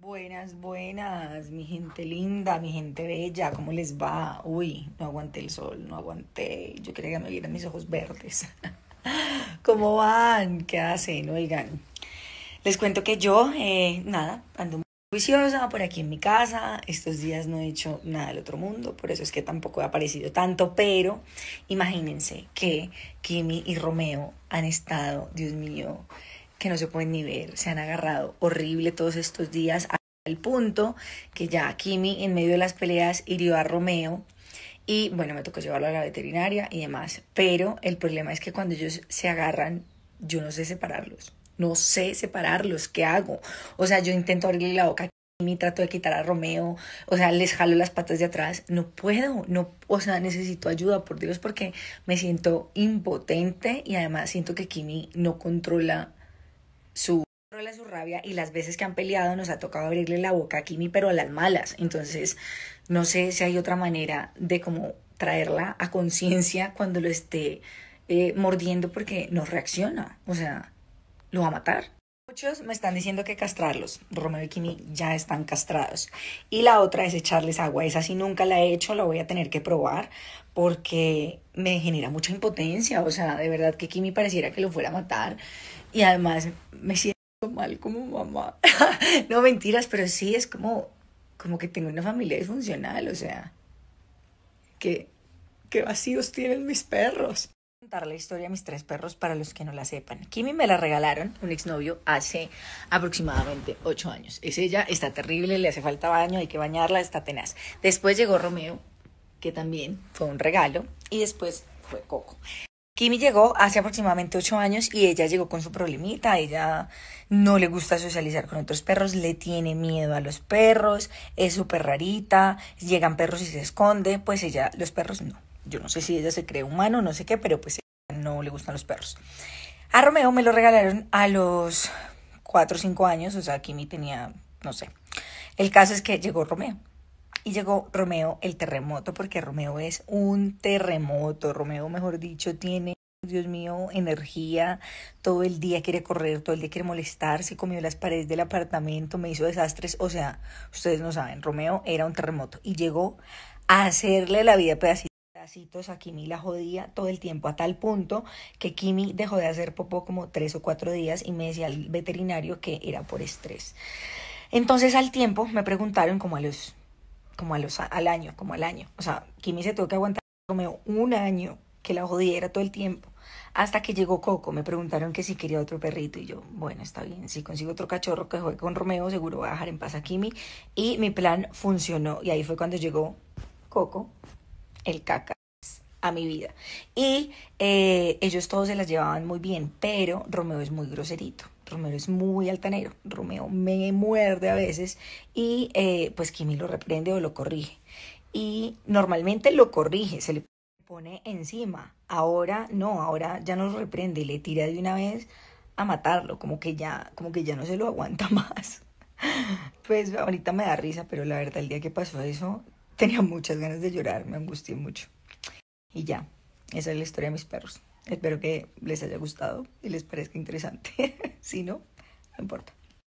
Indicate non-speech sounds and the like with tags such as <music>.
Buenas, buenas, mi gente linda, mi gente bella, ¿cómo les va? Uy, no aguanté el sol, no aguanté, yo quería que me vieran mis ojos verdes. <laughs> ¿Cómo van? ¿Qué hacen? Oigan, les cuento que yo, eh, nada, ando muy juiciosa por aquí en mi casa, estos días no he hecho nada del otro mundo, por eso es que tampoco he aparecido tanto, pero imagínense que Kimi y Romeo han estado, Dios mío, que no se pueden ni ver, se han agarrado horrible todos estos días, al punto que ya Kimi en medio de las peleas hirió a Romeo y bueno, me tocó llevarlo a la veterinaria y demás, pero el problema es que cuando ellos se agarran, yo no sé separarlos, no sé separarlos, ¿qué hago? O sea, yo intento abrirle la boca Kimi, trato de quitar a Romeo, o sea, les jalo las patas de atrás, no puedo, no, o sea, necesito ayuda, por Dios, porque me siento impotente y además siento que Kimi no controla su su rabia y las veces que han peleado nos ha tocado abrirle la boca a Kimi, pero a las malas. Entonces, no sé si hay otra manera de como traerla a conciencia cuando lo esté eh, mordiendo porque no reacciona. O sea, lo va a matar. Muchos me están diciendo que castrarlos. Romeo y Kimi ya están castrados. Y la otra es echarles agua. Esa sí nunca la he hecho, la voy a tener que probar porque me genera mucha impotencia. O sea, de verdad que Kimi pareciera que lo fuera a matar. Y además me siento mal como mamá. <laughs> no mentiras, pero sí es como, como que tengo una familia disfuncional. O sea, que, qué vacíos tienen mis perros contar la historia de mis tres perros para los que no la sepan. Kimi me la regalaron, un exnovio, hace aproximadamente ocho años. Es ella, está terrible, le hace falta baño, hay que bañarla, está tenaz. Después llegó Romeo, que también fue un regalo, y después fue Coco. Kimi llegó hace aproximadamente ocho años y ella llegó con su problemita. Ella no le gusta socializar con otros perros, le tiene miedo a los perros, es súper rarita, llegan perros y se esconde, pues ella, los perros no. Yo no sé si ella se cree humano, no sé qué, pero pues no le gustan los perros. A Romeo me lo regalaron a los 4 o 5 años, o sea, Kimi tenía, no sé. El caso es que llegó Romeo. Y llegó Romeo el terremoto, porque Romeo es un terremoto. Romeo, mejor dicho, tiene, Dios mío, energía. Todo el día quiere correr, todo el día quiere molestarse, comió las paredes del apartamento, me hizo desastres. O sea, ustedes no saben, Romeo era un terremoto. Y llegó a hacerle la vida pedacito a Kimi la jodía todo el tiempo, a tal punto que Kimi dejó de hacer popó como tres o cuatro días y me decía el veterinario que era por estrés. Entonces al tiempo me preguntaron como a los, como a los, al año, como al año. O sea, Kimi se tuvo que aguantar Romeo un año que la jodiera todo el tiempo. Hasta que llegó Coco, me preguntaron que si quería otro perrito y yo, bueno, está bien, si consigo otro cachorro que juegue con Romeo, seguro voy a dejar en paz a Kimi. Y mi plan funcionó y ahí fue cuando llegó Coco, el caca a mi vida. Y eh, ellos todos se las llevaban muy bien, pero Romeo es muy groserito. Romeo es muy altanero, Romeo me muerde a veces y eh, pues Kimi lo reprende o lo corrige. Y normalmente lo corrige, se le pone encima. Ahora no, ahora ya no lo reprende, le tira de una vez a matarlo, como que ya, como que ya no se lo aguanta <laughs> más. Pues ahorita me da risa, pero la verdad el día que pasó eso tenía muchas ganas de llorar, me angustié mucho. Y ya, esa es la historia de mis perros. Espero que les haya gustado y les parezca interesante. <laughs> si no, no importa.